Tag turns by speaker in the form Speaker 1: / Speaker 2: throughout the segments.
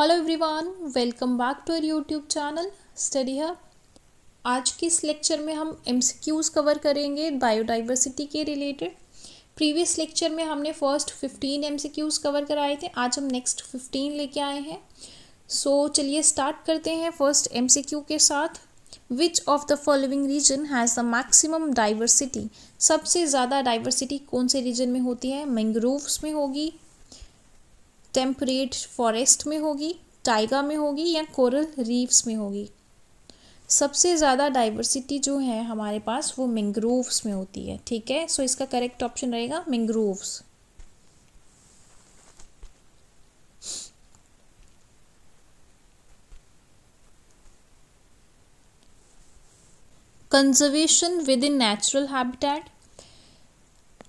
Speaker 1: hello everyone welcome back to our YouTube channel study hub आज के इस lecture में हम एमसीक्यूज़ कवर करेंगे बायोडाइवर्सिटी के रिलेटेड प्रीवियस लेक्चर में हमने फर्स्ट फिफ्टीन एमसीक्यूज़ कवर कराए थे आज हम नेक्स्ट फिफ्टीन लेके आए हैं सो so, चलिए स्टार्ट करते हैं फर्स्ट एम के साथ which of the following region has the maximum diversity सबसे ज़्यादा डाइवर्सिटी कौन से रीजन में होती है मैंग्रोव्स में होगी टेम्परेट फॉरेस्ट में होगी टाइगा में होगी या कोरल रीफ्स में होगी सबसे ज़्यादा डाइवर्सिटी जो है हमारे पास वो मैंग्रोव्स में होती है ठीक है सो इसका करेक्ट ऑप्शन रहेगा mangroves conservation within natural habitat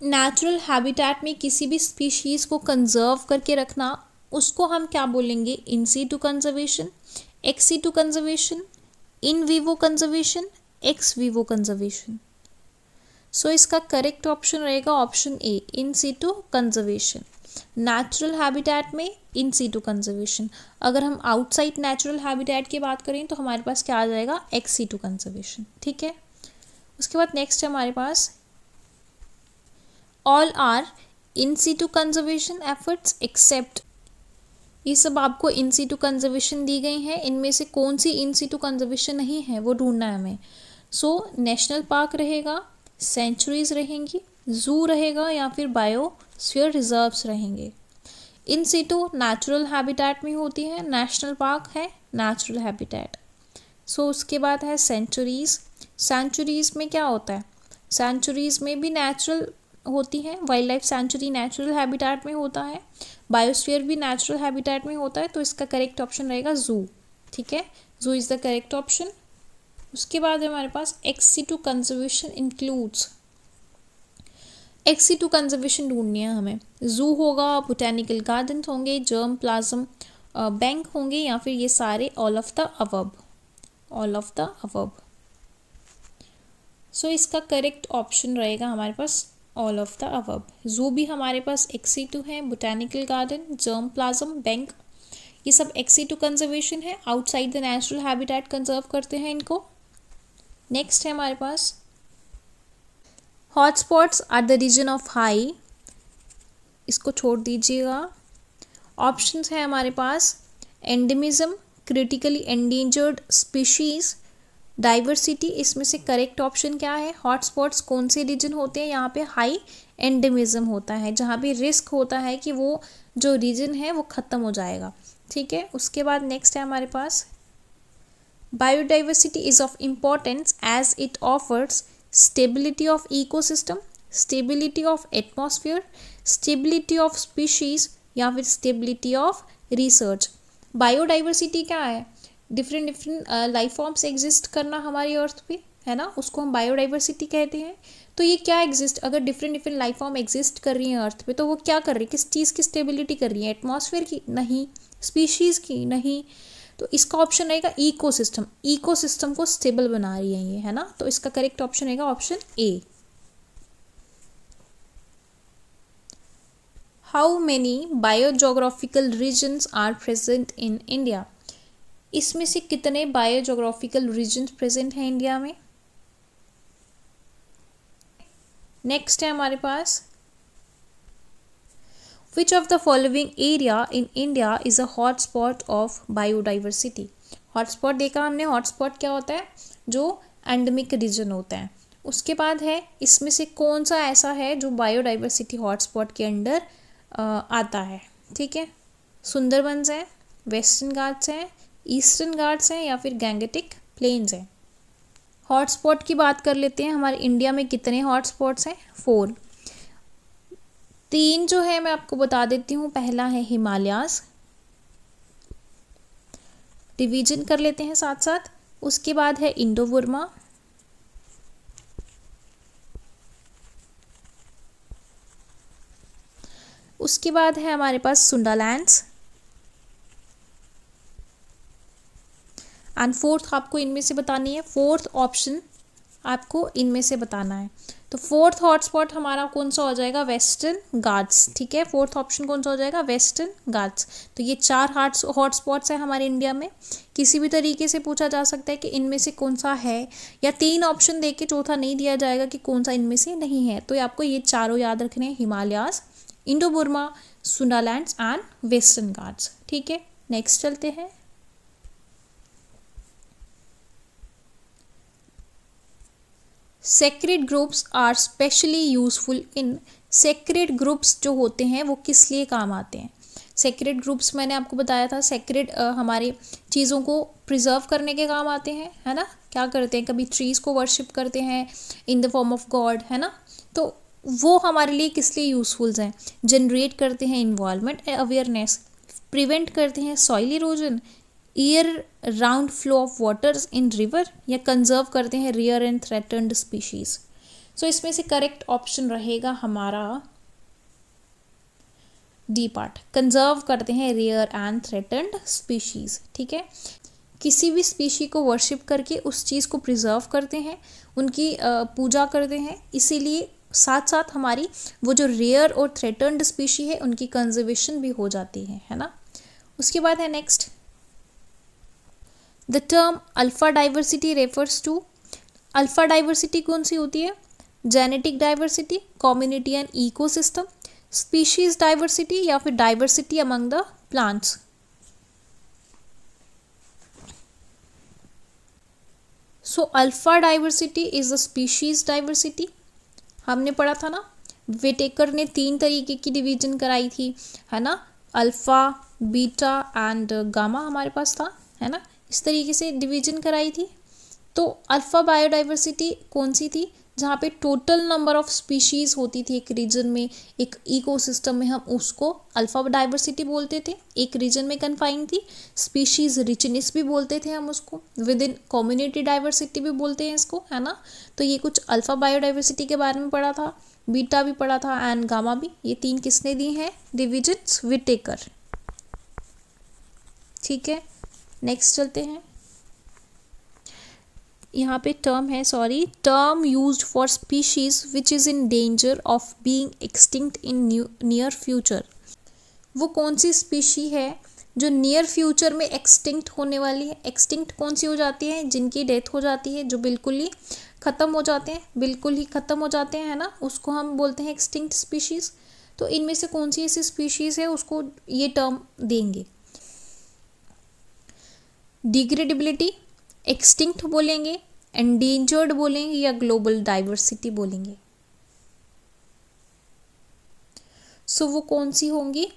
Speaker 1: natural habitat में किसी भी स्पीशीज़ को कंजर्व करके रखना उसको हम क्या बोलेंगे in situ conservation ex situ conservation in vivo conservation ex vivo conservation so इसका करेक्ट ऑप्शन रहेगा option A in situ conservation natural habitat में इन सी टू कंजर्वेशन अगर हम आउटसाइड नेचुरल हैबिटेट की बात करें तो हमारे पास क्या आ जाएगा एक्स सी टू कंजर्वेशन ठीक है उसके बाद नेक्स्ट है हमारे पास all are in situ conservation efforts except ये सब आपको इन सी टू कंजर्वेशन दी गई हैं इनमें से कौन सी इन सी टू कंजर्वेशन नहीं है वो ढूंढना है हमें सो नेशनल पार्क रहेगा सेंचुरीज रहेंगी जू रहेगा या फिर बायोस्फीयर रिजर्व्स रहेंगे इन सीटू नेचुरल हैबिटेट में होती है नेशनल पार्क है नेचुरल हैबिटेट सो उसके बाद है सेंचुरीज सेंचुरीज में क्या होता है सेंचुरीज में भी नेचुरल होती है wildlife sanctuary natural habitat में होता है बायोस्फीयर भी नेचुरल हैबिटेट में होता है तो इसका करेक्ट ऑप्शन रहेगा जू ठीक है जू इज़ द करेक्ट ऑप्शन उसके बाद हमारे पास ex situ conservation includes ex situ conservation ढूंढनी है हमें जू होगा बोटेनिकल गार्डन होंगे जर्म प्लाजम बैंक होंगे या फिर ये सारे all of the above all of the above so इसका करेक्ट ऑप्शन रहेगा हमारे पास all of the above zoo भी हमारे पास एक्सी टू e है botanical garden germplasm bank ये सब एक्सी टू कंजर्वेशन है outside the natural habitat conserve करते हैं इनको नेक्स्ट है हमारे पास hotspots are the region of high इसको छोड़ दीजिएगा ऑप्शंस है हमारे पास endemism critically endangered species diversity इसमें से करेक्ट ऑप्शन क्या है हॉटस्पॉट्स कौन से रीजन होते हैं यहाँ पे हाई एंडमिज़म होता है जहाँ भी रिस्क होता है कि वो जो रीजन है वो ख़त्म हो जाएगा ठीक है उसके बाद नेक्स्ट है हमारे पास biodiversity is of importance as it offers stability of ecosystem stability of atmosphere stability of species या फिर स्टेबिलिटी ऑफ रिसर्च बायोडाइवर्सिटी क्या है different different life forms exist करना हमारी अर्थ पे है ना उसको हम बायोडाइवर्सिटी कहते हैं तो ये क्या एग्जिस्ट अगर different different life form exist कर रही हैं अर्थ पे तो वो क्या कर रही है किस चीज़ की स्टेबिलिटी कर रही है एटमोसफेयर की नहीं स्पीशीज़ की नहीं तो इसका ऑप्शन रहेगा इको सिस्टम इको सिस्टम को स्टेबल बना रही है ये है ना तो इसका करेक्ट ऑप्शन रहेगा option A how many biogeographical regions are present in India इसमें से कितने बायोजोग्राफिकल रीजन प्रेजेंट हैं इंडिया में नेक्स्ट है हमारे पास which of the following area in India is a hotspot of biodiversity hotspot देखा हमने हॉटस्पॉट क्या होता है जो एंडमिक रीजन होता है उसके बाद है इसमें से कौन सा ऐसा है जो बायोडाइवर्सिटी हॉटस्पॉट के अंडर आता है ठीक है सुंदरबंस है वेस्टर्न घाट्स हैं ईस्टर्न गार्ड्स हैं या फिर गैंगेटिक प्लेन्स हैं हॉटस्पॉट की बात कर लेते हैं हमारे इंडिया में कितने हॉटस्पॉट्स हैं फोर तीन जो है मैं आपको बता देती हूँ पहला है हिमालयाज डिवीजन कर लेते हैं साथ साथ उसके बाद है इंडो वर्मा उसके बाद है हमारे पास सुंडालैंड्स एंड फोर्थ आपको इनमें से बतानी है फोर्थ ऑप्शन आपको इनमें से बताना है तो फोर्थ हॉटस्पॉट हमारा कौन सा हो जाएगा वेस्टर्न गार्ड्स ठीक है फोर्थ ऑप्शन कौन सा हो जाएगा वेस्टर्न गार्ड्स तो ये चार हॉट हॉटस्पॉट्स हैं हमारे इंडिया में किसी भी तरीके से पूछा जा सकता है कि इनमें से कौन सा है या तीन ऑप्शन दे के चौथा नहीं दिया जाएगा कि कौन सा इनमें से नहीं है तो आपको ये चारों याद रखने हैं Himalayas Indo Burma Sundaland and Western Ghats ठीक है नेक्स्ट चलते हैं sacred groups are specially useful in sacred groups जो होते हैं वो किस लिए काम आते हैं सेक्रेट ग्रुप्स मैंने आपको बताया था सेक्रेट हमारे चीज़ों को प्रिजर्व करने के काम आते हैं है ना क्या करते हैं कभी ट्रीज़ को वर्शिप करते हैं in the form of god है ना तो वो हमारे लिए किस लिए यूजफुल्स हैं जनरेट करते हैं इन्वॉलमेंट अवेयरनेस प्रिवेंट करते हैं soil erosion year round flow of waters in river या कंजर्व करते हैं rare and threatened species so इसमें से करेक्ट ऑप्शन रहेगा हमारा डी पार्ट कंजर्व करते हैं रेयर एंड थ्रेटर्ड स्पीशीज़ ठीक है किसी भी स्पीशी को वर्शिप करके उस चीज़ को प्रिजर्व करते हैं उनकी पूजा करते हैं इसीलिए साथ साथ हमारी वो जो रेयर और थ्रेटनड स्पीशी है उनकी कंजर्वेशन भी हो जाती है है ना उसके बाद है next the term alpha diversity refers to alpha diversity कौन सी होती है genetic diversity community and ecosystem species diversity या फिर diversity among the plants so alpha diversity is the species diversity हमने पढ़ा था ना वेटेकर ने तीन तरीके की डिवीजन कराई थी है ना अल्फ़ा बीटा एंड गामा हमारे पास था है ना इस तरीके से डिवीजन कराई थी तो अल्फ़ा बायोडाइवर्सिटी कौन सी थी जहाँ पे टोटल नंबर ऑफ स्पीशीज़ होती थी एक रीजन में एक इकोसिस्टम में हम उसको अल्फ़ा डाइवर्सिटी बोलते थे एक रीजन में कन्फाइन थी स्पीशीज़ रिचनेस भी बोलते थे हम उसको विद इन कम्युनिटी डाइवर्सिटी भी बोलते हैं इसको है ना तो ये कुछ अल्फ़ा बायोडाइवर्सिटी के बारे में पढ़ा था बीटा भी पढ़ा था एंड गामा भी ये तीन किसने दी हैं डिविजन्स विटेकर ठीक है नेक्स्ट चलते हैं यहाँ पे टर्म है sorry term use for species which is in danger of being extinct in near future वो कौन सी स्पीशी है जो नियर फ्यूचर में एक्सटिंक्ट होने वाली है एक्सटिंक्ट कौन सी हो जाती है जिनकी डेथ हो जाती है जो बिल्कुल ही ख़त्म हो जाते हैं बिल्कुल ही ख़त्म हो जाते हैं है ना उसको हम बोलते हैं एक्सटिंक्ट स्पीशीज़ तो इनमें से कौन सी ऐसी स्पीशीज़ है उसको ये टर्म देंगे डिग्रेडेबिलिटी एक्सटिंक्ट बोलेंगे एंडेंजर्ड बोलेंगे या ग्लोबल डाइवर्सिटी बोलेंगे सो so, वो कौन सी होंगी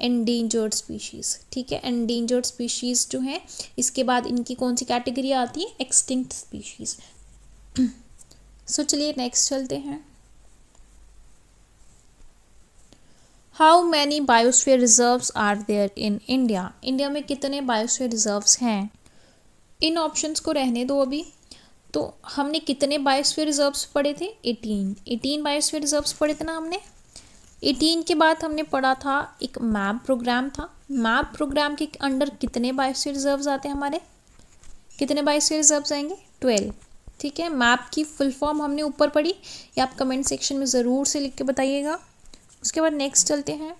Speaker 1: एंडेंजर्ड स्पीशीज़ ठीक है एंडेंजर्ड स्पीशीज़ जो है इसके बाद इनकी कौन सी कैटेगरी आती है एक्सटिंक्ट स्पीशीज़ सो चलिए नेक्स्ट चलते हैं how many biosphere reserve are there in India India में कितने बायोस्फीयर रिज़र्व हैं इन ऑप्शन को रहने दो अभी तो हमने कितने बायोस्फीयर रिजर्व्स पढ़े थे एटीन एटीन बायोस्फीयर रिजर्व्स पढ़े थे ना हमने एटीन के बाद हमने पढ़ा था एक मैप प्रोग्राम था मैप प्रोग्राम के अंडर कितने बायोस्फीयर रिजर्व आते हैं हमारे कितने बायोस्फीयर रिज़र्व आएंगे ट्वेल्व ठीक है मैप की फुल फॉर्म हमने ऊपर पढ़ी ये आप कमेंट सेक्शन में ज़रूर से लिख के बताइएगा उसके बाद नेक्स्ट चलते हैं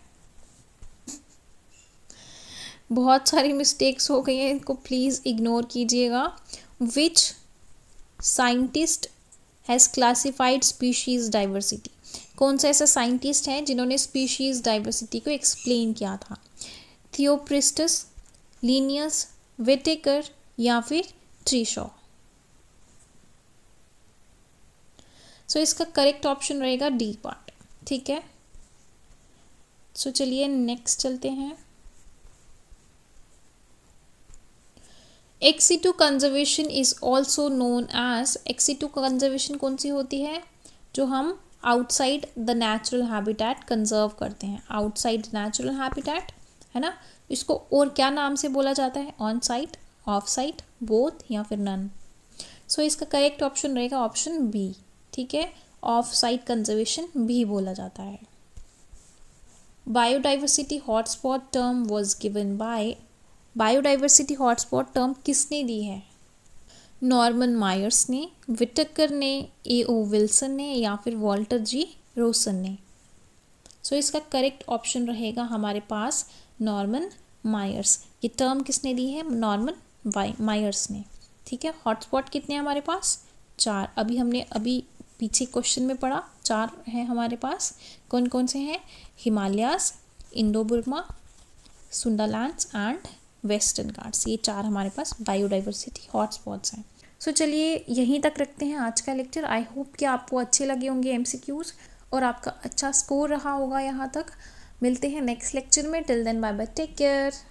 Speaker 1: बहुत सारी मिस्टेक्स हो गई हैं इनको प्लीज़ इग्नोर कीजिएगा which scientist has classified species diversity कौन सा ऐसा साइंटिस्ट है जिन्होंने स्पीशीज़ डाइवर्सिटी को एक्सप्लेन किया था थियोप्रिस्टस लीनियस वेटेकर या फिर ट्रीशॉ सो so, इसका करेक्ट ऑप्शन रहेगा डी पार्ट ठीक है सो चलिए नेक्स्ट चलते हैं ex situ conservation is also known as ex situ conservation कौन सी होती है जो हम outside the natural habitat conserve करते हैं आउटसाइड नेचुरल हैबिटेट है ना इसको और क्या नाम से बोला जाता है on site off site both या फिर नन सो so, इसका करेक्ट ऑप्शन रहेगा ऑप्शन बी ठीक है ऑफ साइट कंजर्वेशन भी बोला जाता है biodiversity hotspot term was given by biodiversity hotspot term किसने दी है नॉर्मन मायर्स ने विटकर ने ए ओ विल्सन ने या फिर वॉल्टर जी रोसन ने सो so, इसका करेक्ट ऑप्शन रहेगा हमारे पास नॉर्मन मायर्स ये टर्म किसने दी है नॉर्मन मायर्स ने ठीक है हॉटस्पॉट कितने हैं हमारे पास चार अभी हमने अभी पीछे क्वेश्चन में पढ़ा चार हैं हमारे पास कौन कौन से हैं Himalayas Indo Burma Sundaland and Western Ghats ये चार हमारे पास बायोडाइवर्सिटी हॉटस्पॉट्स हैं सो so, चलिए यहीं तक रखते हैं आज का लेक्चर आई होप कि आपको अच्छे लगे होंगे एम और आपका अच्छा स्कोर रहा होगा यहाँ तक मिलते हैं नेक्स्ट लेक्चर में till then bye bye take care